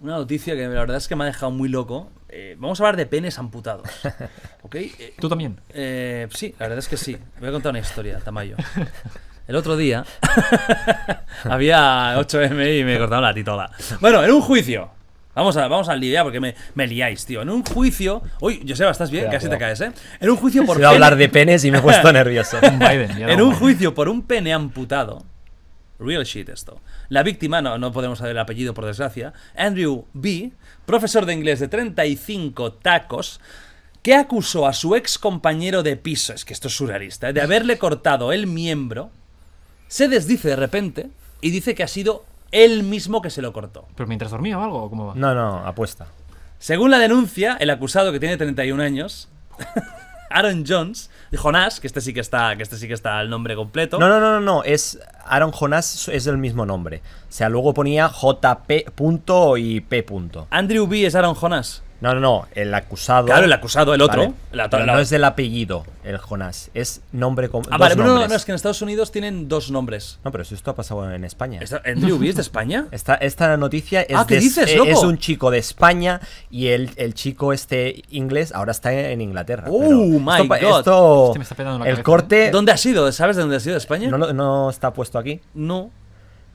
Una noticia que la verdad es que me ha dejado muy loco. Eh, vamos a hablar de penes amputados. ¿Ok? Eh, ¿Tú también? Eh, sí, la verdad es que sí. Voy a contar una historia, Tamayo. El otro día había 8M y me cortaron la titola. Bueno, en un juicio. Vamos a, vamos a lidiar porque me, me liáis, tío. En un juicio. Uy, Joseba, estás bien, casi te caes, ¿eh? En un juicio por. a hablar de penes y me he puesto nervioso. Biden, en un juicio por un pene amputado Real shit esto. La víctima, no, no podemos saber el apellido por desgracia, Andrew B., profesor de inglés de 35 tacos, que acusó a su ex compañero de piso, es que esto es surrealista, ¿eh? de haberle cortado el miembro, se desdice de repente y dice que ha sido él mismo que se lo cortó. ¿Pero mientras dormía o algo? ¿Cómo va? No, no, apuesta. Según la denuncia, el acusado que tiene 31 años Aaron Jones, Jonás, que este sí que está, que este sí que está el nombre completo. No, no, no, no, no. es Aaron Jonás es el mismo nombre. O sea, luego ponía JP punto y P punto. Andrew B es Aaron Jonás. No, no, no, el acusado. Claro, el acusado, el otro. no es del apellido, el Jonas. es nombre como. Ah, vale, no, no, es que en Estados Unidos tienen dos nombres. No, pero si esto ha pasado en España. ¿Andrew es de España? Esta, esta noticia es, ah, es un chico de España y el, el, chico este inglés ahora está en Inglaterra. ¡Oh, my God! Esto, este el corte. ¿Dónde ha sido? ¿Sabes de dónde ha sido? ¿España? no, no está puesto aquí. No.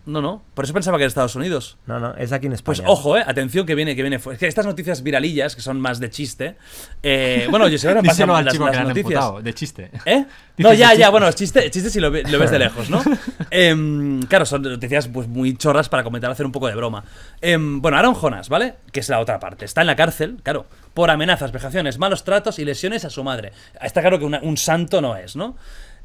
No, no. Por eso pensaba que era Estados Unidos. No, no, es aquí en pues España. Pues ojo, eh, atención que viene, que viene. Es que estas noticias viralillas, que son más de chiste. Eh, bueno, yo sé ahora pasan no las, noticias. de chiste. ¿Eh? No, ya, ya, bueno, chiste, chiste si lo, ves de lejos, ¿no? Em, claro, son noticias pues muy chorras para comentar, hacer un poco de broma. Em, bueno, Aaron Jonas, ¿vale? Que es la otra parte. Está en la cárcel, claro, por amenazas, vejaciones, malos tratos y lesiones a su madre. Está claro que un santo no es, ¿no?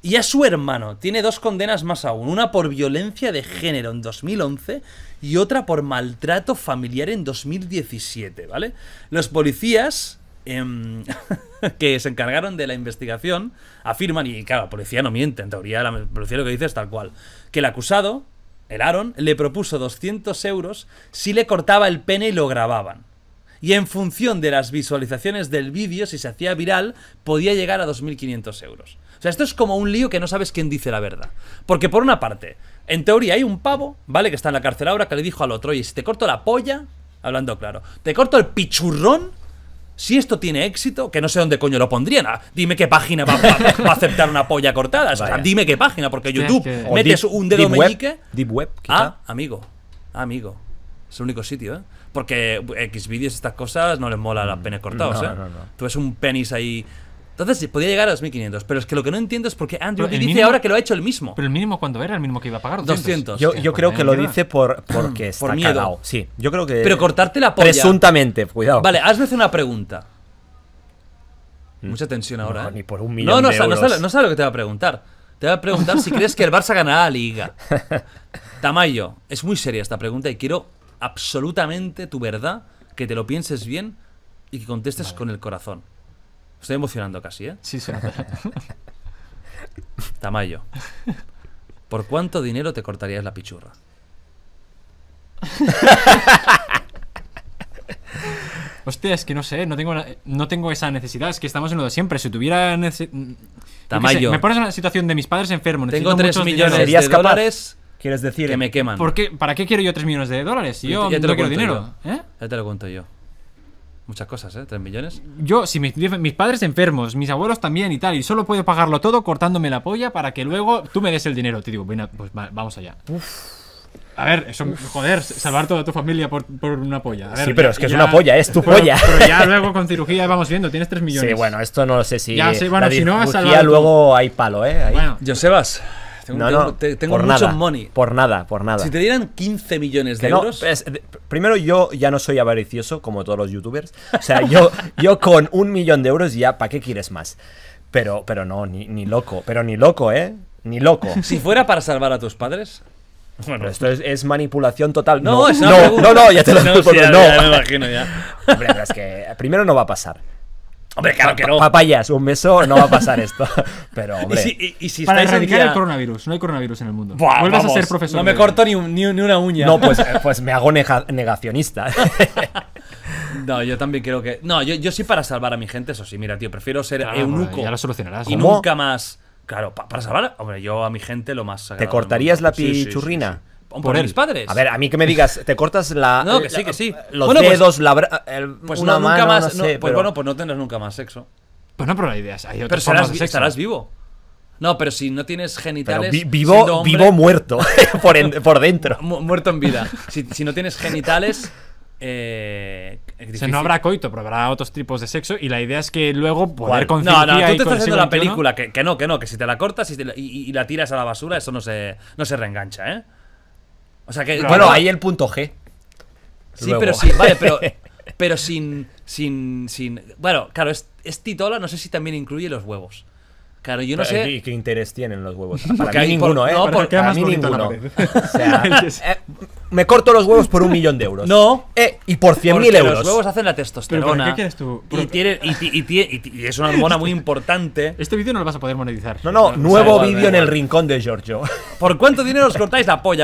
y a su hermano. Tiene dos condenas más aún, una por violencia de género en 2011 y otra por maltrato familiar en 2017, ¿vale? Los policías em, que se encargaron de la investigación afirman, y claro, la policía no miente, en teoría la policía lo que dice es tal cual, que el acusado, el Aaron, le propuso 200 euros si le cortaba el pene y lo grababan y en función de las visualizaciones del vídeo, si se hacía viral, podía llegar a 2.500 euros sea, esto es como un lío que no sabes quién dice la verdad. Porque por una parte, en teoría hay un pavo, ¿vale? Que está en la cárcel ahora, que le dijo al otro, y si te corto la polla, hablando claro, te corto el pichurrón, si esto tiene éxito, que no sé dónde coño lo pondrían. Ah, dime qué página va, a aceptar una polla cortada. dime qué página, porque YouTube metes un dedo meñique. deep web, Ah, amigo. Ah, amigo. Es el único sitio, ¿eh? Porque Xvideos, estas cosas, no les mola las mm. penes cortados, ¿eh? Tú ves un penis ahí entonces podía llegar a 2.500, pero es que lo que no entiendo es por qué Andrew dice ahora que lo ha hecho el mismo. Pero el mínimo cuando era, el mismo que iba a pagar 200. Yo, creo que lo dice por porque está por miedo. Sí, yo creo que Pero cortarte la polla. Presuntamente, cuidado. Vale, hazme una pregunta. Mm. Mucha tensión ahora. ¿eh? Ni por un millón. No, no, no, no, lo que te va a preguntar. Te va a preguntar si crees que el Barça ganará la liga. Tamayo, es muy seria esta pregunta y quiero absolutamente tu verdad, que te lo pienses bien y que contestes con el corazón. Estoy emocionando casi, ¿eh? Sí, sí. Tamayo. ¿Por cuánto dinero te cortarías la pichurra? Hostia, es que no sé, no tengo, no tengo esa necesidad, es que estamos en lo de siempre. Si tuviera Tamayo. me pones en la situación de mis padres enfermos. Tengo 3 millones de dólares. Quieres decir que me queman. ¿Por ¿Para qué quiero yo 3 millones de dólares? Si pues yo ya no lo quiero dinero. ¿eh? Ya te lo cuento yo. Muchas cosas, ¿eh? ¿Tres millones? Yo, si mis, padres enfermos, mis abuelos también y tal, y solo puedo pagarlo todo cortándome la polla para que luego tú me des el dinero. Te digo, bueno, pues vamos allá. A ver, eso, joder, salvar toda tu familia por, una polla. sí, pero es que es una polla, es tu polla. Pero ya luego con cirugía vamos viendo, tienes tres millones. Sí, bueno, esto no lo sé si. Ya bueno, si no luego hay palo, ¿eh? Ahí. Bueno, no, no, por nada, money. Por nada, Si te dieran 15 millones de euros. primero, yo ya no soy avaricioso como todos los youtubers. O sea, yo, yo con un millón de euros ya, ¿para qué quieres más? Pero, pero no, ni, ni loco. Pero ni loco, ¿eh? Ni loco. Si fuera para salvar a tus padres, esto es, manipulación total. No, no, es no, no, no, ya te lo no, ya, me imagino ya. primero no va a pasar. Hombre, claro que no. Papayas, un beso, no va a pasar esto. Pero, hombre. Para erradicar el coronavirus, no hay coronavirus en el mundo. Buah, Vuelvas a ser profesor. No me corto ni, ni, una uña. No, pues, eh, pues me hago negacionista. No, yo también creo que. No, yo, yo, sí para salvar a mi gente, eso sí, mira, tío, prefiero ser eunuco. Ya lo solucionarás. Y nunca más. Claro, para salvar. Hombre, yo a mi gente lo más. ¿Te cortarías la pichurrina? por padres. A ver, a mí que me digas, te cortas la. No, que sí, que sí. Los pues- dedos, pues, la. El, pues no, nunca más. Pues bueno, pues no tendrás nunca más sexo. Pues no, pero la idea es. Hay pero estarás vivo. No, pero si no tienes genitales. vivo, vivo muerto, por, dentro. muerto en vida. Si, no tienes genitales. Eh, no habrá coito, pero habrá otros tipos de sexo. Y la idea es que luego poder No, no, tú te estás haciendo la película. Que, no, que no, que si te la cortas y, la, tiras a la basura, eso no se, no se reengancha, ¿eh? bueno, ahí el punto G. Sí, pero sí, vale, pero. Pero sin. sin, sin bueno, claro, es, es, titola, no sé si también incluye los huevos. Claro, yo no sé. qué interés tienen los huevos? Para mí ninguno, ¿eh? No, porque para mí ninguno. Eh, me corto los huevos por un millón de euros. No. Eh, y por mil euros. Los huevos hacen la testosterona. Y, es una hormona muy importante. Este vídeo no lo vas a poder monetizar. No, no, nuevo vídeo en el rincón de Giorgio. ¿Por cuánto dinero os cortáis la polla?